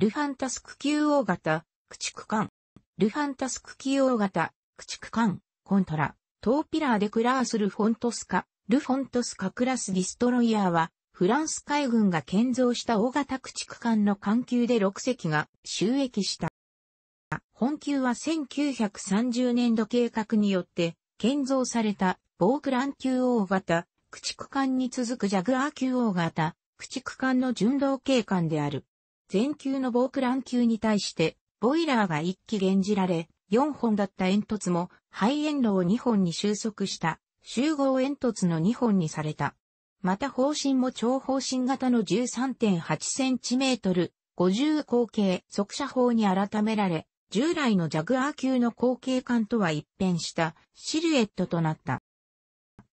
ルファンタスク級大型、駆逐艦。ルファンタスク級大型、駆逐艦、コントラ、トーピラーでクラースルフォントスカ、ルフォントスカクラスディストロイヤーは、フランス海軍が建造した大型駆逐艦の艦級で6隻が収益した。本級は1930年度計画によって建造されたボークラン級大型、駆逐艦に続くジャグアー級大型、駆逐艦の巡道警官である。全球のボークラン級に対して、ボイラーが一機減じられ、4本だった煙突も、肺炎炉を2本に収束した、集合煙突の2本にされた。また方針も長方針型の 13.8cm、50口径速射砲に改められ、従来のジャグアー級の後継艦とは一変したシルエットとなった。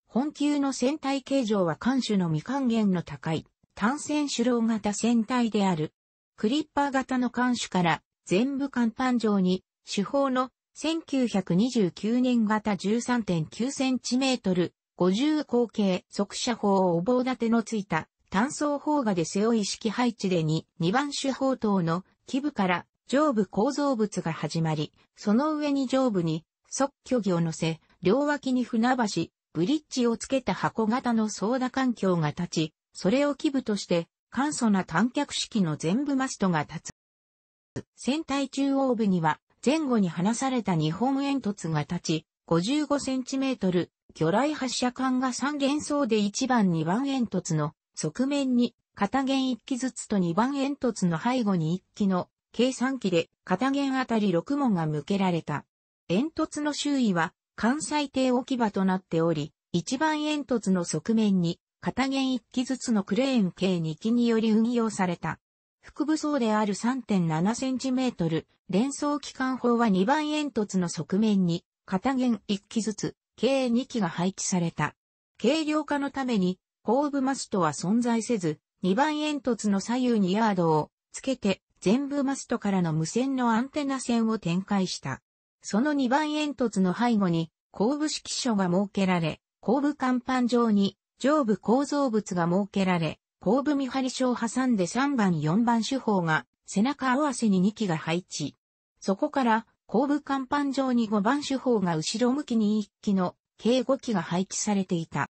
本級の船体形状は艦首の未還元の高い単線主郎型船体であるクリッパー型の艦首から全部艦板上に主砲の1929年型 13.9cm 50口径速射砲をお棒立てのついた単装砲画で背負い式配置で2、2番手砲等の基部から上部構造物が始まり、その上に上部に即巨儀を乗せ、両脇に船橋、ブリッジをつけた箱型の操舵環境が立ち、それを基部として簡素な短脚式の全部マストが立つ。船体中央部には前後に離された日本煙突が立ち、55センチメートル、魚雷発射管が3連装で1番2番煙突の側面に片弦1機ずつと2番煙突の背後に1機の計3機で片弦あたり6門が向けられた。煙突の周囲は関西艇置き場となっており、1番煙突の側面に片弦1機ずつのクレーン計2機により運用された。腹部層である 3.7cm、連装機関砲は2番煙突の側面に、片弦1機ずつ、計2機が配置された。軽量化のために、後部マストは存在せず、2番煙突の左右にヤードをつけて、全部マストからの無線のアンテナ線を展開した。その2番煙突の背後に、後部指揮所が設けられ、後部甲板上に上部構造物が設けられ、後部見張り章を挟んで3番4番手法が背中合わせに2機が配置。そこから後部甲板上に5番手法が後ろ向きに1機の計5機が配置されていた。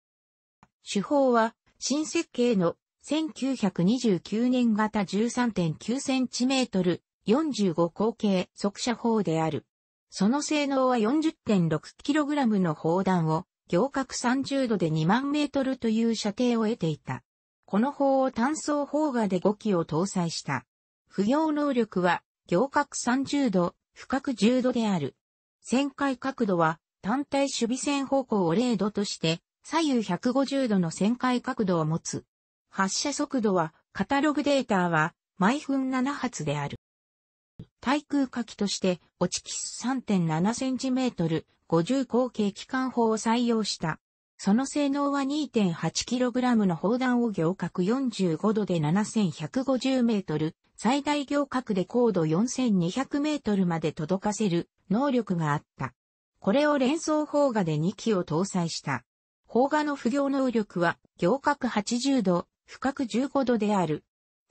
手法は新設計の1929年型 13.9cm 45口径速射砲である。その性能は 40.6kg の砲弾を行角30度で2万メートルという射程を得ていた。この砲を単装砲画で5機を搭載した。不要能力は、行角30度、深角10度である。旋回角度は、単体守備線方向を0度として、左右150度の旋回角度を持つ。発射速度は、カタログデータは、毎分7発である。対空火器として、落ちキス 3.7cm、50口径機関砲を採用した。その性能は 2.8kg の砲弾を行角45度で 7150m、最大行角で高度 4200m まで届かせる能力があった。これを連装砲画で2機を搭載した。砲画の不行能力は行角80度、深く15度である。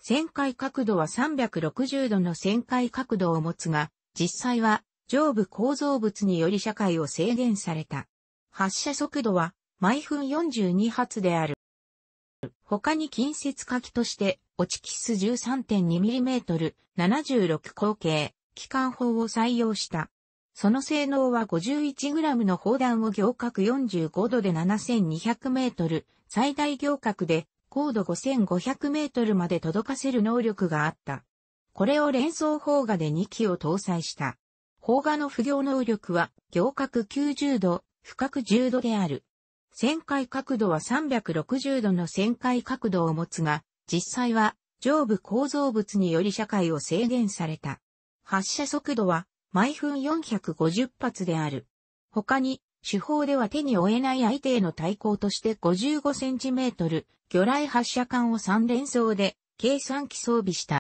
旋回角度は360度の旋回角度を持つが、実際は上部構造物により社会を制限された。発射速度は毎分42発である。他に近接火器として、落ちキス 13.2mm、76口径、機関砲を採用した。その性能は 51g の砲弾を行角45度で 7200m、最大行角で高度5500メートルまで届かせる能力があった。これを連想砲画で2機を搭載した。砲画の不行能力は、行角90度、深く10度である。旋回角度は360度の旋回角度を持つが、実際は上部構造物により社会を制限された。発射速度は毎分450発である。他に手法では手に負えない相手への対抗として55センチメートル、魚雷発射管を3連装で、計算機装備した。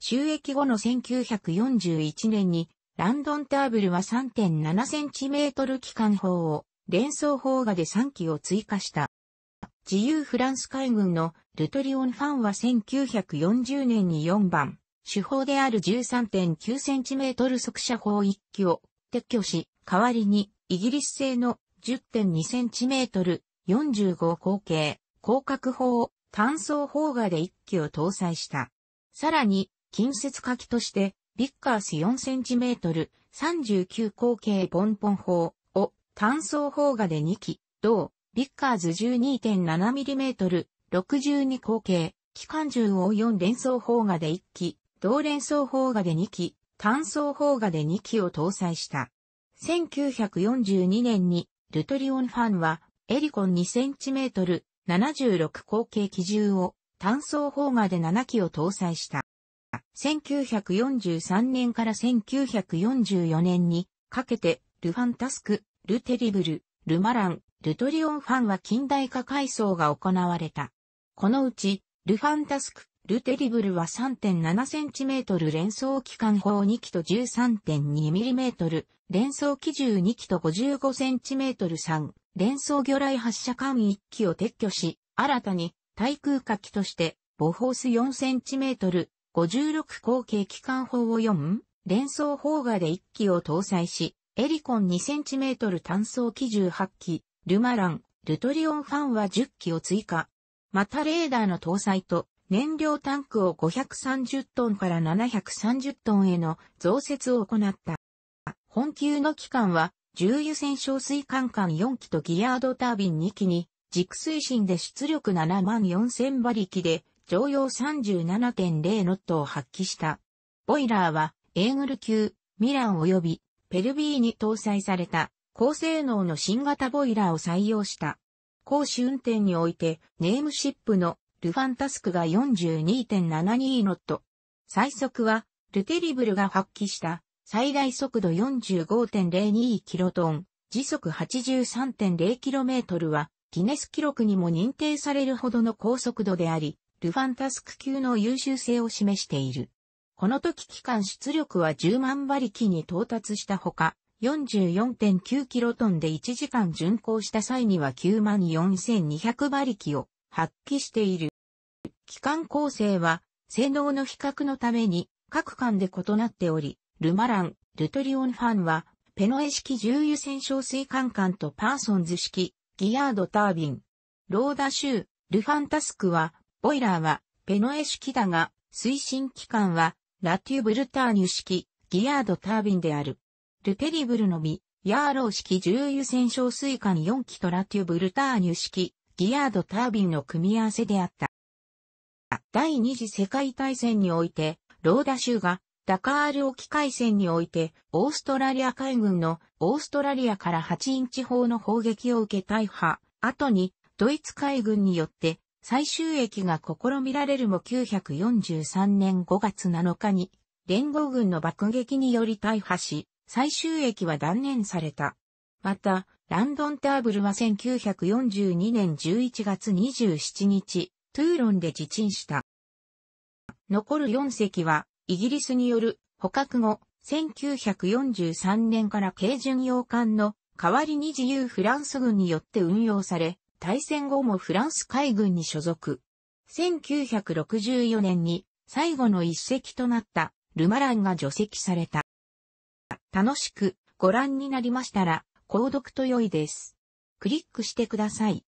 収益後の1941年に、ランドンターブルは3.7センチメートル機関砲を、連装砲画で3機を追加した。自由フランス海軍のルトリオンファンは1940年に4番、手法である13.9センチメートル速射砲1機を撤去し、代わりにイギリス製の 10.2cm、45口径、広角砲、単装砲画で1機を搭載した。さらに、近接火器として、ビッカース 4cm、39口径ポンポン砲を単装砲画で2機、同、ビッカーズ 12.7mm、62口径、機関銃を4連装砲画で1機、同連装砲画で2機、単装砲画で2機を搭載した。1942年に、ルトリオンファンは、エリコン 2cm、76口径機銃を、単装砲画で7機を搭載した。1943年から1944年にかけて、ルファンタスク、ルテリブル、ルマラン、ルトリオンファンは近代化改装が行われた。このうち、ルファンタスク、ルテリブルは 3.7cm 連装機関砲2機と 13.2mm 連装機銃2機と 55cm 3、連装魚雷発射艦1機を撤去し、新たに対空火器として、ボホース 4cm、56口径機関砲を4、連装砲画で1機を搭載し、エリコン 2cm 単装機銃8機、ルマラン、ルトリオンファンは10機を追加。またレーダーの搭載と、燃料タンクを530トンから730トンへの増設を行った。本級の機関は、重油線小水管管4機とギヤードタービン2機に、軸推進で出力7万4000馬力で、常用37.0ノットを発揮した。ボイラーは、エーグル級、ミラン及び、ペルビーに搭載された、高性能の新型ボイラーを採用した。公衆運転において、ネームシップのルファンタスクが42.72ノット。最速は、ルテリブルが発揮した最大速度4 5 0 2トン、時速8 3 0トルは、ギネス記録にも認定されるほどの高速度であり、ルファンタスク級の優秀性を示している。この時機関出力は10万馬力に到達したほか、44.9キロトンで1時間巡航した際には9万4200馬力を発揮している。機関構成は性能の比較のために各間で異なっており、ルマラン、ルトリオンファンは、ペノエ式重油戦勝水管管とパーソンズ式、ギヤードタービン。ローダ州、ルファンタスクは、ボイラーは、ペノエ式だが、推進機関は、ラテュブルターニュ式、ギヤードタービンである。ルペリブルのみ、ヤーロー式重油戦勝水管4機とラテュブルターニュ式、ギヤードタービンの組み合わせであった。第二次世界大戦において、ローダ州がダカール沖海戦において、オーストラリア海軍のオーストラリアから8インチ砲の砲撃を受け大破、後にドイツ海軍によって最終駅が試みられるも943年5月7日に、連合軍の爆撃により大破し、最終駅は断念された。また、ランドンターブルは1942年11月27日、トゥーロンで自沈した。残る4隻は、イギリスによる捕獲後、1943年から軽巡洋艦の代わりに自由フランス軍によって運用され、大戦後もフランス海軍に所属。1964年に最後の一隻となったルマランが除籍された。楽しくご覧になりましたら、購読と良いです。クリックしてください。